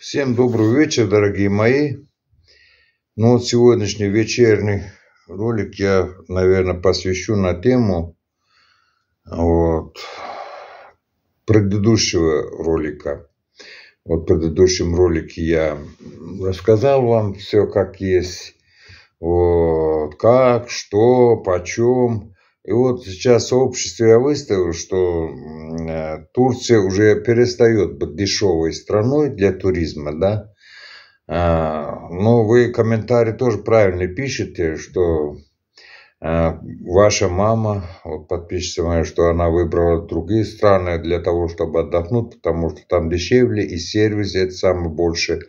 Всем добрый вечер, дорогие мои. Ну вот сегодняшний вечерний ролик я, наверное, посвящу на тему вот, предыдущего ролика. Вот в предыдущем ролике я рассказал вам все как есть. Вот, как, что, почем. И вот сейчас в обществе я выставил, что э, Турция уже перестает быть дешевой страной для туризма, да. А, Но ну, вы комментарии тоже правильно пишете, что э, ваша мама, вот подписчица моя, что она выбрала другие страны для того, чтобы отдохнуть, потому что там дешевле и сервис это самый больше.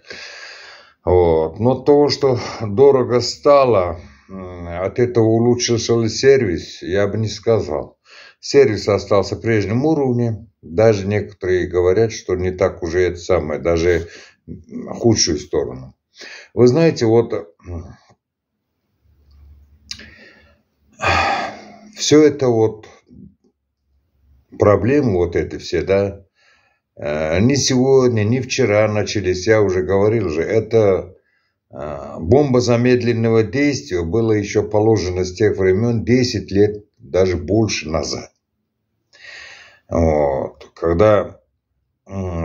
Вот. Но то, что дорого стало, от этого улучшился ли сервис, я бы не сказал. Сервис остался прежним прежнем уровне. Даже некоторые говорят, что не так уже это самое, даже худшую сторону. Вы знаете, вот все это вот проблемы вот эти все, да, э, не сегодня, не вчера начались, я уже говорил же, это а, бомба замедленного действия была еще положена с тех времен 10 лет, даже больше назад. Вот. Когда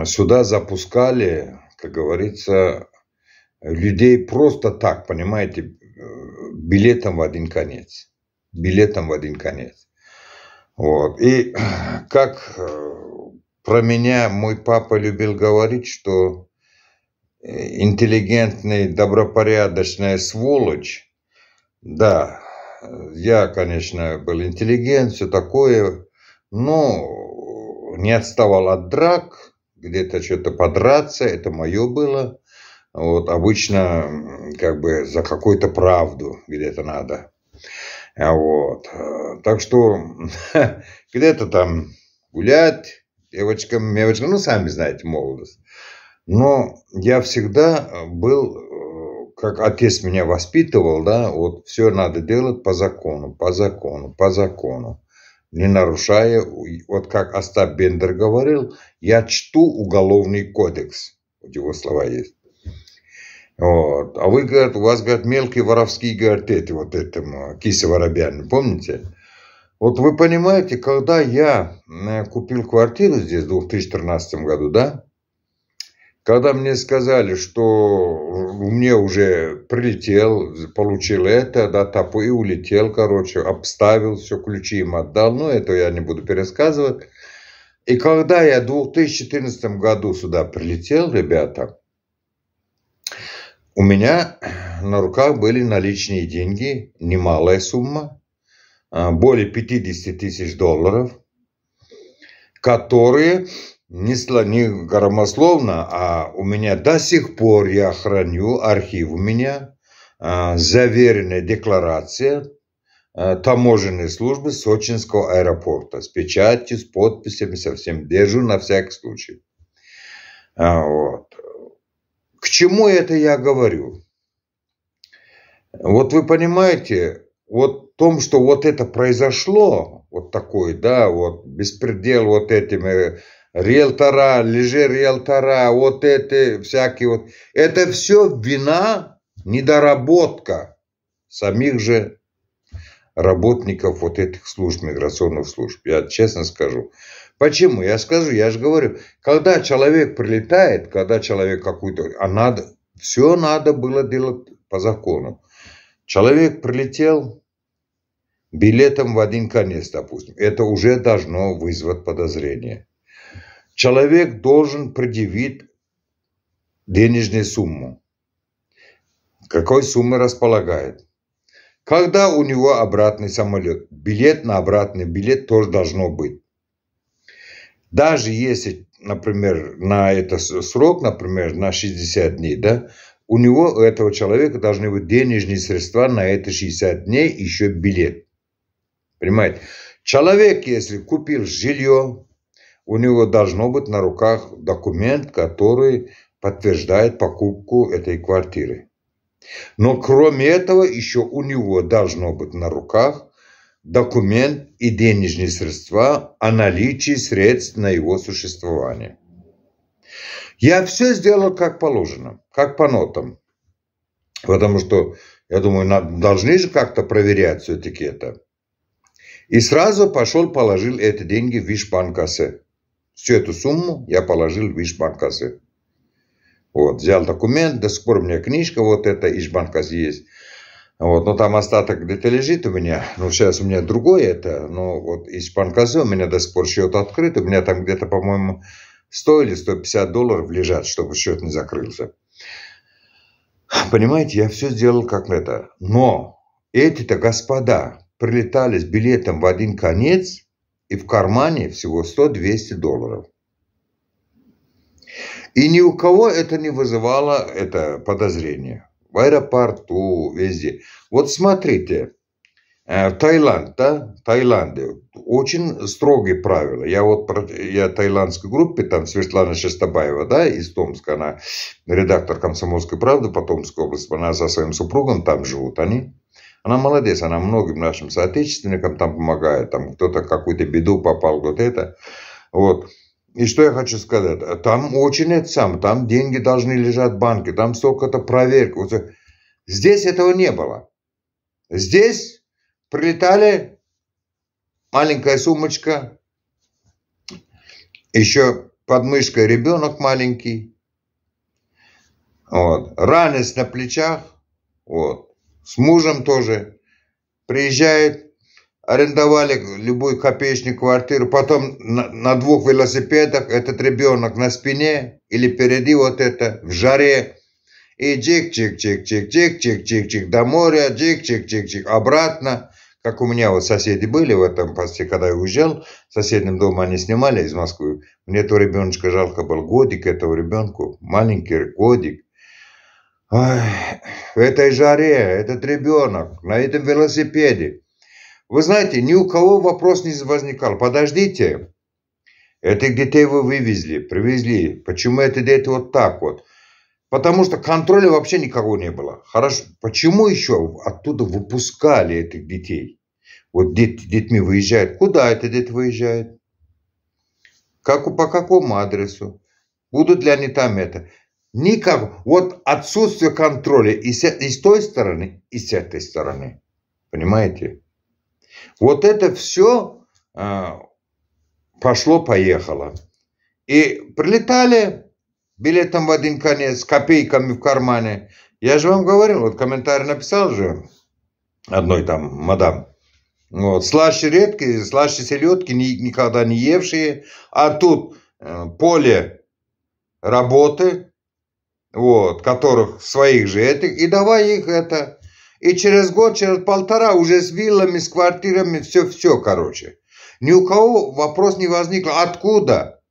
сюда запускали, как говорится, людей просто так, понимаете, билетом в один конец. Билетом в один конец. Вот. И как э, про меня мой папа любил говорить, что интеллигентный, добропорядочная сволочь. Да, я, конечно, был интеллигент, все такое, но не отставал от драк, где-то что-то подраться, это мое было. Вот обычно как бы за какую-то правду где-то надо. А вот. Э, так что где-то там гулять, девочкам, девочкам, ну, сами знаете, молодость. Но я всегда э, был, э, как отец меня воспитывал, да, вот все надо делать по закону, по закону, по закону. Не нарушая, вот как Остап Бендер говорил, я чту уголовный кодекс. Вот его слова есть. Вот. А вы, говорят, у вас, говорят, мелкие воровские, говорят, эти вот этому э, Кисе воробьяне, помните? Вот вы понимаете, когда я купил квартиру здесь в 2013 году, да, когда мне сказали, что мне уже прилетел, получил это, да, тапу и улетел, короче, обставил все, ключи им отдал, но ну, это я не буду пересказывать. И когда я в 2014 году сюда прилетел, ребята, у меня на руках были наличные деньги, немалая сумма, а, более 50 тысяч долларов, которые несла не громословно, а у меня до сих пор я храню архив у меня, э, заверенная декларация э, таможенной службы Сочинского аэропорта с печатью, с подписями, совсем держу на всякий случай. А, вот. К чему это я говорю? Вот вы понимаете, вот том, что вот это произошло, вот такой, да, вот беспредел вот этими риэлтора, лежи риэлтора, вот это, всякие вот. Это все вина, недоработка самих же работников вот этих служб, миграционных служб. Я честно скажу. Почему? Я скажу, я же говорю, когда человек прилетает, когда человек какую-то... А надо, все надо было делать по закону. Человек прилетел билетом в один конец, допустим. Это уже должно вызвать подозрение человек должен предъявить денежную сумму. Какой суммы располагает? Когда у него обратный самолет? Билет на обратный билет тоже должно быть. Даже если, например, на этот срок, например, на 60 дней, да, у него, у этого человека должны быть денежные средства на эти 60 дней, еще билет. Понимаете? Человек, если купил жилье, у него должно быть на руках документ, который подтверждает покупку этой квартиры. Но кроме этого еще у него должно быть на руках документ и денежные средства о наличии средств на его существование. Я все сделал как положено, как по нотам. Потому что, я думаю, должны же как-то проверять все-таки это. И сразу пошел, положил эти деньги в Вишбанкассе. Всю эту сумму я положил в Ишбанкасы. Вот, взял документ, до сих пор у меня книжка вот эта Ишбанкас есть. Вот, но там остаток где-то лежит у меня. Ну, сейчас у меня другое это. Но вот Ишбанкасы у меня до сих пор счет открыт. У меня там где-то, по-моему, 100 или 150 долларов лежат, чтобы счет не закрылся. Понимаете, я все сделал как это. Но эти-то господа прилетали с билетом в один конец, и в кармане всего 100-200 долларов. И ни у кого это не вызывало это подозрение. В аэропорту, везде. Вот смотрите, э, Таиланд, да, Таиланде очень строгие правила. Я вот, я тайландской группе, там Светлана Шестабаева, да, из Томска, она редактор «Комсомольской правды» по Томской области, она со своим супругом там живут, они она молодец, она многим нашим соотечественникам там помогает, там кто-то какую-то беду попал, вот это. Вот. И что я хочу сказать? Там очень это сам, там деньги должны лежать в банке, там столько-то вот Здесь этого не было. Здесь прилетали маленькая сумочка, еще под мышкой ребенок маленький, вот, ранец на плечах, вот, с мужем тоже. Приезжает, арендовали любую копеечную квартиру, потом на, на двух велосипедах этот ребенок на спине или впереди вот это, в жаре. И чик-чик-чик-чик-чик-чик-чик-чик до моря, чик-чик-чик-чик обратно. Как у меня вот соседи были в этом посте, когда я уезжал, в соседнем доме они снимали из Москвы. Мне этого ребеночка жалко был годик этого ребенку, маленький годик. Ай, в этой жаре, этот ребенок, на этом велосипеде. Вы знаете, ни у кого вопрос не возникал. Подождите, этих детей вы вывезли, привезли. Почему эти дети вот так вот? Потому что контроля вообще никого не было. Хорошо. Почему еще оттуда выпускали этих детей? Вот дети, детьми выезжают. Куда эти дети выезжают? Как, по какому адресу? Будут ли они там это? Никак, вот отсутствие контроля и с, и с той стороны, и с этой стороны. Понимаете? Вот это все э, а, пошло-поехало. И прилетали билетом в один конец, с копейками в кармане. Я же вам говорил, вот комментарий написал же одной там мадам. Вот, слаще редкие, слаще селедки, ни, никогда не евшие. А тут э, поле работы, вот, которых своих же этих, и давай их это. И через год, через полтора уже с виллами, с квартирами, все-все, короче. Ни у кого вопрос не возникло, откуда?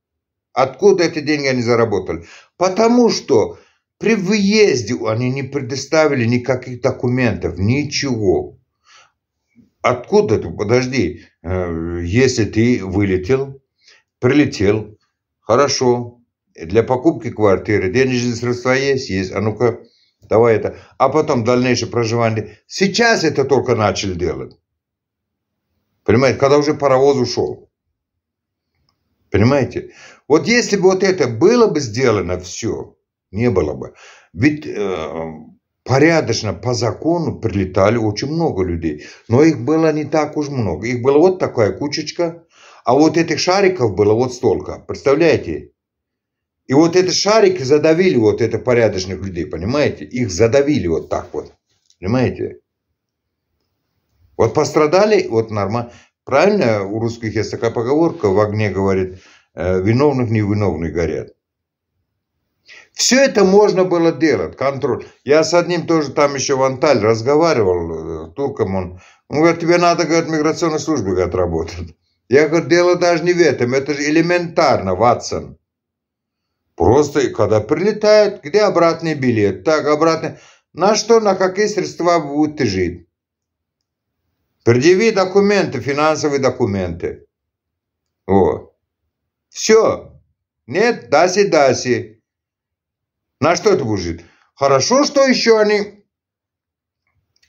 Откуда эти деньги они заработали? Потому что при выезде они не предоставили никаких документов, ничего. Откуда ты? Подожди, э, если ты вылетел, прилетел, хорошо, для покупки квартиры, денежные средства есть, есть, а ну-ка, давай это. А потом дальнейшее проживание. Сейчас это только начали делать. Понимаете, когда уже паровоз ушел. Понимаете? Вот если бы вот это было бы сделано все, не было бы. Ведь э, порядочно, по закону прилетали очень много людей. Но их было не так уж много. Их было вот такая кучечка, а вот этих шариков было вот столько. Представляете? И вот этот шарик задавили вот это порядочных людей, понимаете? Их задавили вот так вот, понимаете? Вот пострадали, вот нормально. Правильно у русских есть такая поговорка, в огне говорит, э, виновных невиновных горят. Все это можно было делать, контроль. Я с одним тоже там еще в Анталь разговаривал, э, турком он. Он говорит, тебе надо, говорит, миграционной службе отработать. Я говорю, дело даже не в этом, это же элементарно, Ватсон. Просто когда прилетают, где обратный билет? Так, обратный. На что, на какие средства будут жить? Предъяви документы, финансовые документы. Вот. Все. Нет, даси, даси. На что это будет жить? Хорошо, что еще они...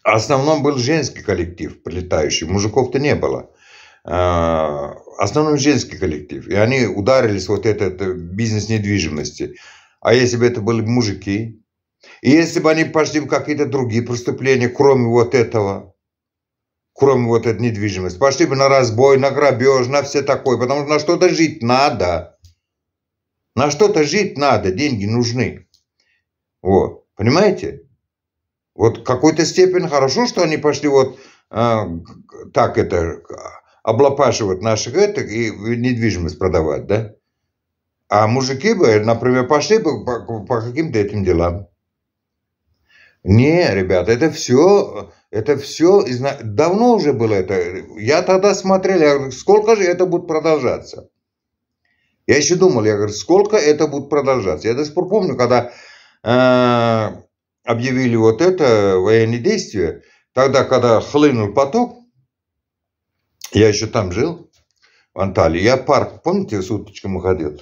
В основном был женский коллектив прилетающий, мужиков-то не было. А, основном женский коллектив. И они ударились вот этот бизнес недвижимости. А если бы это были мужики, и если бы они пошли в какие-то другие преступления, кроме вот этого, кроме вот этой недвижимости, пошли бы на разбой, на грабеж, на все такое, потому что на что-то жить надо. На что-то жить надо, деньги нужны. Вот, понимаете? Вот в какой-то степени хорошо, что они пошли вот э, так это облапашивать наших это и недвижимость продавать, да? А мужики бы, например, пошли бы по, по, каким-то этим делам. Не, ребята, это все, это все, давно уже было это. Я тогда смотрел, я говорю, сколько же это будет продолжаться? Я еще думал, я говорю, сколько это будет продолжаться? Я до сих пор помню, когда э, объявили вот это военные действия, тогда, когда хлынул поток, я еще там жил, в Анталии. Я парк, помните, с уточком ходил?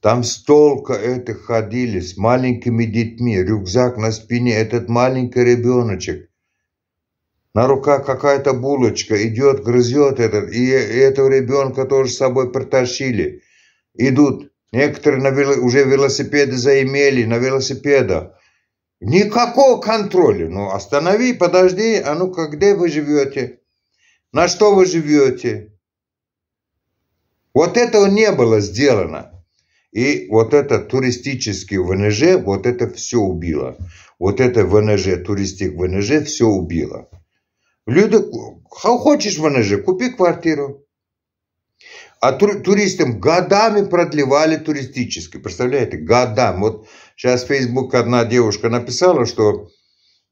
Там столько это ходили с маленькими детьми, рюкзак на спине, этот маленький ребеночек. На руках какая-то булочка идет, грызет этот, и этого ребенка тоже с собой притащили. Идут, некоторые на вело, уже велосипеды заимели, на велосипеда Никакого контроля. Ну, останови, подожди, а ну-ка, где вы живете? На что вы живете? Вот этого не было сделано. И вот это туристический ВНЖ, вот это все убило. Вот это ВНЖ, туристик ВНЖ, все убило. Люди, хочешь ВНЖ, купи квартиру. А туристам годами продлевали туристический. Представляете, годами. Вот сейчас в Facebook одна девушка написала, что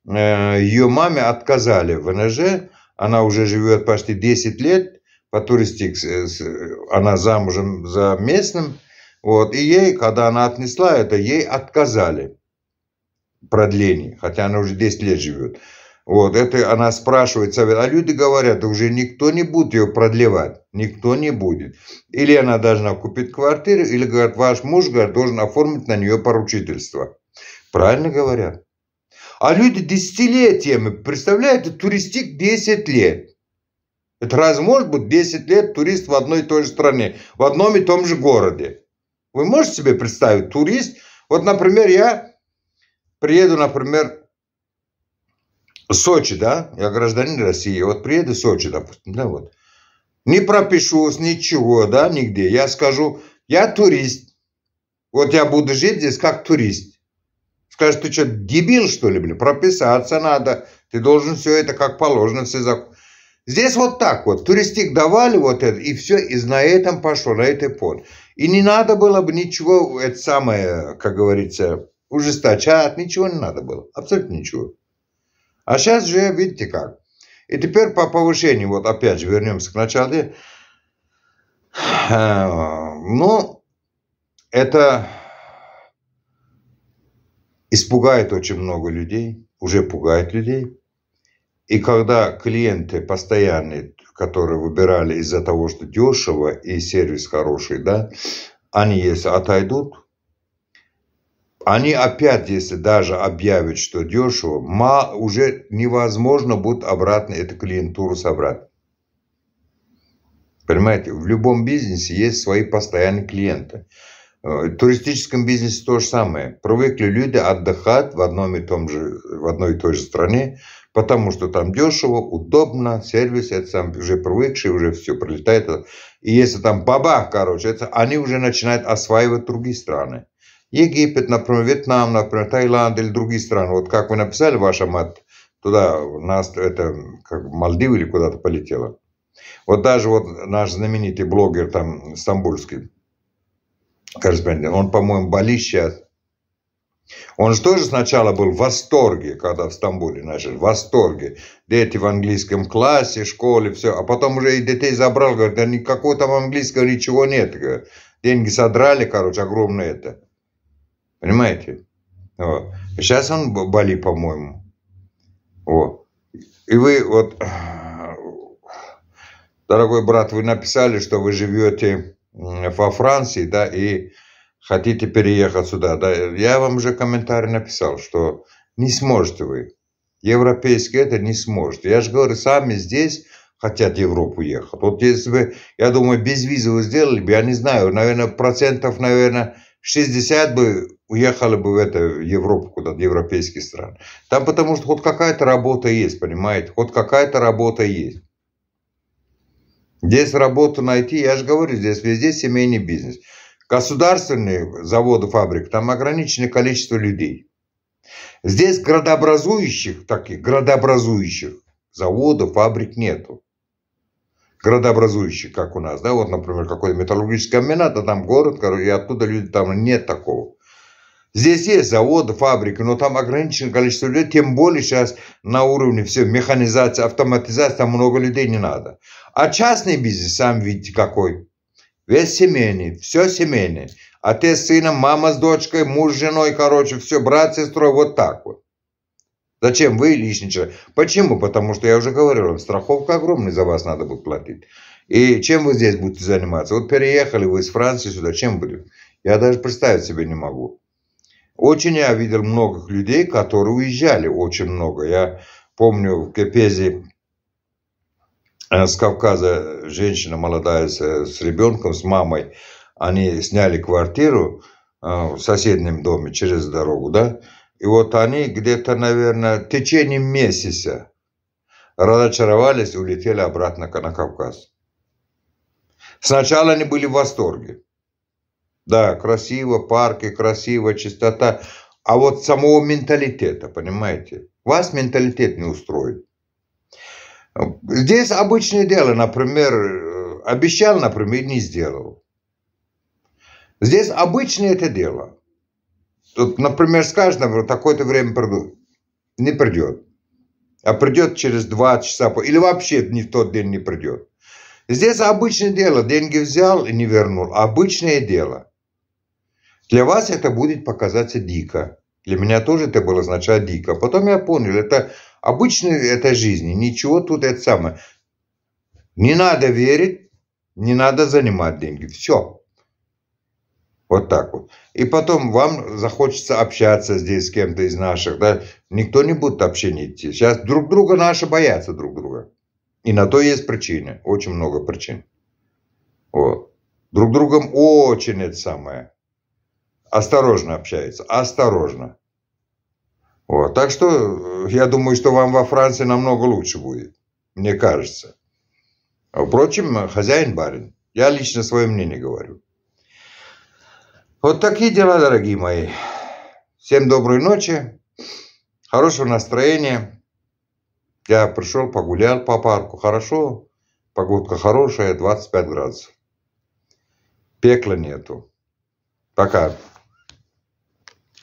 э, ее маме отказали в ВНЖ, она уже живет почти 10 лет по туристик, э, она замужем за местным. Вот, и ей, когда она отнесла это, ей отказали продление, хотя она уже 10 лет живет. Вот, это она спрашивает совет. А люди говорят, уже никто не будет ее продлевать. Никто не будет. Или она должна купить квартиру, или, говорят, ваш муж говорит, должен оформить на нее поручительство. Правильно говорят. А люди десятилетиями, представляете, туристик 10 лет. Это раз может быть 10 лет турист в одной и той же стране, в одном и том же городе. Вы можете себе представить, турист, вот, например, я приеду, например, в Сочи, да, я гражданин России, вот приеду в Сочи, допустим, да, вот. Не пропишусь, ничего, да, нигде. Я скажу, я турист. Вот я буду жить здесь как турист. Скажет, ты что, дебил, что ли, блин? Прописаться надо. Ты должен все это как положено, все законы. Здесь вот так вот. Туристик давали вот это, и все, и на этом пошло, на этой пон. И не надо было бы ничего, это самое, как говорится, ужесточать, ничего не надо было. Абсолютно ничего. А сейчас же, видите как. И теперь по повышению, вот опять же вернемся к началу. Э, ну, это испугает очень много людей, уже пугает людей. И когда клиенты постоянные, которые выбирали из-за того, что дешево и сервис хороший, да, они если отойдут, они опять, если даже объявят, что дешево, уже невозможно будет обратно эту клиентуру собрать. Понимаете, в любом бизнесе есть свои постоянные клиенты. Э, в туристическом бизнесе то же самое. Привыкли люди отдыхать в, одном и том же, в одной и той же стране, потому что там дешево, удобно, сервис, это сам уже привыкший, уже все прилетает. И если там бабах, короче, это, они уже начинают осваивать другие страны. Египет, например, Вьетнам, например, Таиланд или другие страны. Вот как вы написали, ваша мать туда, у нас это как Мальдивы или куда-то полетела. Вот даже вот наш знаменитый блогер там стамбульский, корреспондент. Он, по-моему, болит сейчас. Он же тоже сначала был в восторге, когда в Стамбуле начали, в восторге. Дети в английском классе, школе, все. А потом уже и детей забрал, говорит, да никакого там английского ничего нет. Деньги содрали, короче, огромное это. Понимаете? Вот. Сейчас он болит, по-моему. Вот. И вы вот, дорогой брат, вы написали, что вы живете во Франции, да, и хотите переехать сюда, да, я вам уже комментарий написал, что не сможете вы. Европейский это не сможет. Я же говорю, сами здесь хотят в Европу ехать. Вот если бы, я думаю, без визы вы сделали бы, я не знаю, наверное, процентов, наверное, 60 бы уехали бы в это в Европу, куда-то, в европейские страны. Там потому что хоть какая-то работа есть, понимаете? Хоть какая-то работа есть. Здесь работу найти, я же говорю, здесь везде семейный бизнес. Государственные заводы, фабрики, там ограниченное количество людей. Здесь градообразующих, таких градообразующих заводов, фабрик нету. Градообразующих, как у нас, да, вот, например, какой-то металлургический комбинат, а там город, короче, и оттуда люди, там нет такого. Здесь есть заводы, фабрики, но там ограничено количество людей, тем более сейчас на уровне все, механизация, автоматизация, там много людей не надо. А частный бизнес, сам видите, какой. Весь семейный, все семейное. Отец с сыном, мама с дочкой, муж с женой, короче, все, брат с сестрой, вот так вот. Зачем вы личничаете? Почему? Потому что я уже говорил вам, страховка огромная за вас надо будет платить. И чем вы здесь будете заниматься? Вот переехали вы из Франции сюда, чем будете? Я даже представить себе не могу. Очень я видел многих людей, которые уезжали, очень много. Я помню в Кепезе э, с Кавказа женщина молодая с, с ребенком, с мамой, они сняли квартиру э, в соседнем доме через дорогу, да, и вот они где-то, наверное, в течение месяца разочаровались и улетели обратно на Кавказ. Сначала они были в восторге. Да, красиво, парки, красиво, чистота. А вот самого менталитета, понимаете? Вас менталитет не устроит. Здесь обычное дело, например, э, обещал, например, не сделал. Здесь обычное это дело. Тут, например, скажешь, например, такое-то время приду. Не придет. А придет через два часа. Или вообще не в тот день не придет. Здесь обычное дело. Деньги взял и не вернул. Обычное дело. Для вас это будет показаться дико. Для меня тоже это было означать дико. Потом я понял, это обычная эта жизнь, ничего тут это самое. Не надо верить, не надо занимать деньги. Все. Вот так вот. И потом вам захочется общаться здесь с кем-то из наших. Да? Никто не будет общение идти. Сейчас друг друга наши боятся друг друга. И на то есть причины. Очень много причин. Вот. Друг другом очень это самое осторожно общаются, осторожно. Вот. Так что э, я думаю, что вам во Франции намного лучше будет, мне кажется. А, впрочем, хозяин барин. Я лично свое мнение говорю. Вот такие дела, дорогие мои. Всем доброй ночи, хорошего настроения. Я пришел, погулял по парку. Хорошо, погодка хорошая, 25 градусов. Пекла нету. Пока.